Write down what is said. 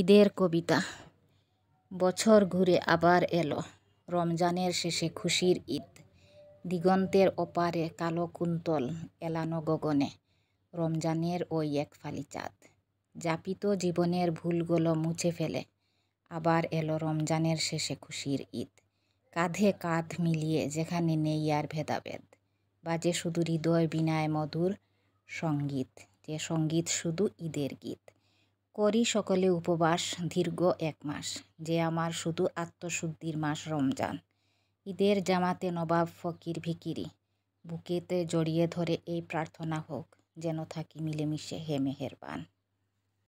ঈদের কবিতা বছর ঘুরে আবার এলো রমজানের শেষে খুশির ঈদ দিগন্তের ওপারে কালো কুন্তল এলানো গগনে রমজানের ওই এক ফালি চাঁদ যাপিত জীবনের ভুলগুলো মুছে ফেলে আবার এলো রমজানের শেষে খুশির ঈদ কাঁধে কাঁধ মিলিয়ে যেখানে নেই আর ভেদাভেদ বাজে শুধু হৃদয় বিনায় মধুর সঙ্গীত যে সঙ্গীত শুধু ঈদের গীত করি সকলে উপবাস দীর্ঘ এক মাস যে আমার শুধু আত্মশুদ্ধির মাস রমজান ঈদের জামাতে নবাব ফকির ভিকিরি বুকেতে জড়িয়ে ধরে এই প্রার্থনা হোক যেন থাকি মিলেমিশে হে মেহেরবান